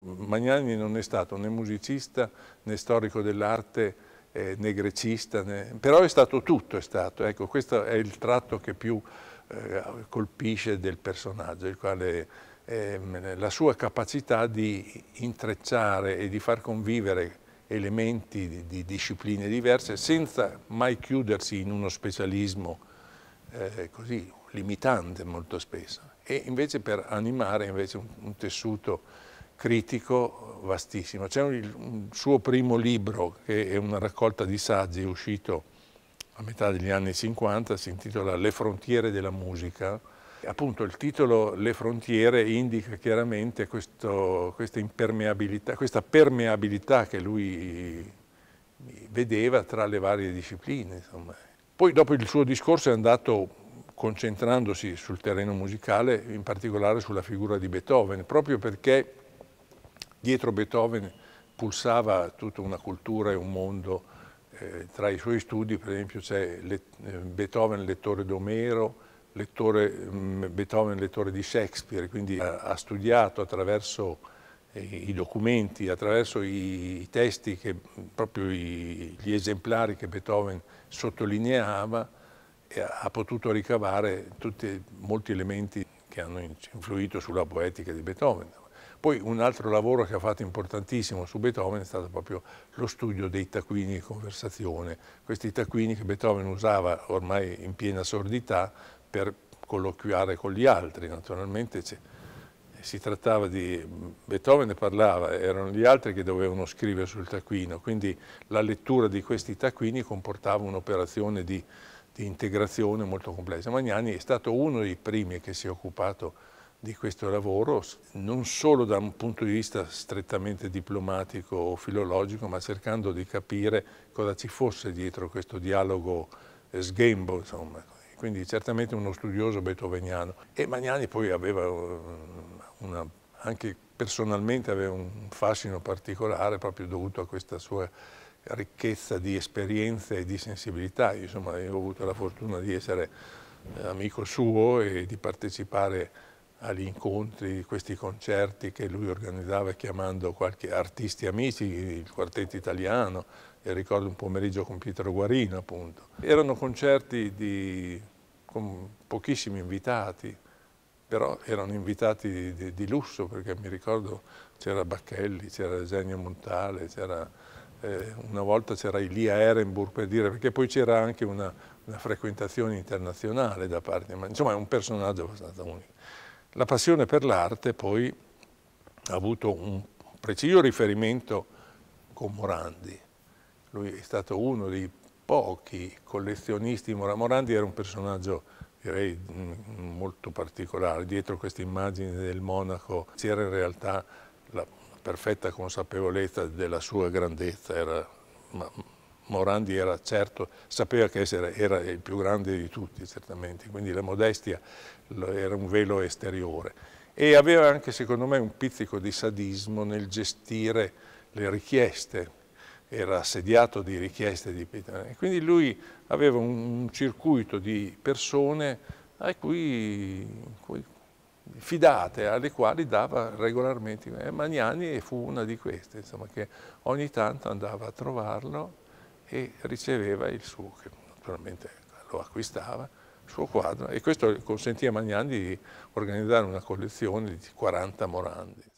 Magnani non è stato né musicista né storico dell'arte eh, né grecista, né... però è stato tutto, è stato. Ecco, questo è il tratto che più eh, colpisce del personaggio, quale, eh, la sua capacità di intrecciare e di far convivere elementi di, di discipline diverse senza mai chiudersi in uno specialismo eh, così limitante molto spesso e invece per animare invece un, un tessuto critico vastissimo. C'è un, suo primo libro, che è una raccolta di saggi uscito a metà degli anni 50, si intitola Le frontiere della musica. Appunto il titolo Le frontiere indica chiaramente questo, questa impermeabilità, questa permeabilità che lui vedeva tra le varie discipline. Insomma. Poi dopo il suo discorso è andato concentrandosi sul terreno musicale, in particolare sulla figura di Beethoven, proprio perché Dietro Beethoven pulsava tutta una cultura e un mondo. Eh, tra i suoi studi, per esempio, c'è le, eh, Beethoven lettore d'Omero, lettore, mm, Beethoven lettore di Shakespeare, quindi ha, ha studiato attraverso eh, i documenti, attraverso i, testi, che, proprio i, gli esemplari che Beethoven sottolineava, ha potuto ricavare tutti, molti elementi che hanno influito sulla poetica di Beethoven. Poi un altro lavoro che ha fatto importantissimo su Beethoven è stato proprio lo studio dei taccuini di conversazione, questi taccuini che Beethoven usava ormai in piena sordità per colloquiare con gli altri, naturalmente si trattava di Beethoven ne parlava, erano gli altri che dovevano scrivere sul taccuino, quindi la lettura di questi taccuini comportava un'operazione di, di, integrazione molto complessa. Magnani è stato uno dei primi che si è occupato di di questo lavoro, non solo da un punto di vista strettamente diplomatico o filologico, ma cercando di capire cosa ci fosse dietro questo dialogo eh, sghembo, insomma. Quindi certamente uno studioso beethoveniano. E Magnani poi aveva eh, una, anche personalmente aveva un fascino particolare proprio dovuto a questa sua ricchezza di esperienze e di sensibilità. Io, insomma, io ho avuto la fortuna di essere eh, amico suo e di partecipare a agli incontri di questi concerti che lui organizzava chiamando qualche artisti amici, il quartetto italiano, e ricordo un pomeriggio con Pietro Guarino appunto. Erano concerti di, con pochissimi invitati, però erano invitati di, di, di lusso perché mi ricordo c'era Bacchelli, c'era Eugenio Montale, eh, una volta c'era Elia Ehrenburg per dire, perché poi c'era anche una, una frequentazione internazionale da parte, ma insomma è un personaggio abbastanza unico. La passione per l'arte poi ha avuto un preciso riferimento con Morandi. Lui è stato uno dei pochi collezionisti. Morandi era un personaggio direi mm, molto particolare. Dietro questa immagine del monaco c'era in realtà la perfetta consapevolezza della sua grandezza, era Morandi era certo, sapeva che essere, era il più grande di tutti, certamente, quindi la modestia era un velo esteriore. E aveva anche, secondo me, un pizzico di sadismo nel gestire le richieste, era assediato di richieste di Pitanelli. Quindi lui aveva un, circuito di persone a cui, cui fidate, alle quali dava regolarmente. Eh, Magnani fu una di queste, insomma, che ogni tanto andava a trovarlo e riceveva il suo, che naturalmente lo acquistava, il suo quadro e questo consentì a Magnani di organizzare una collezione di 40 morandi.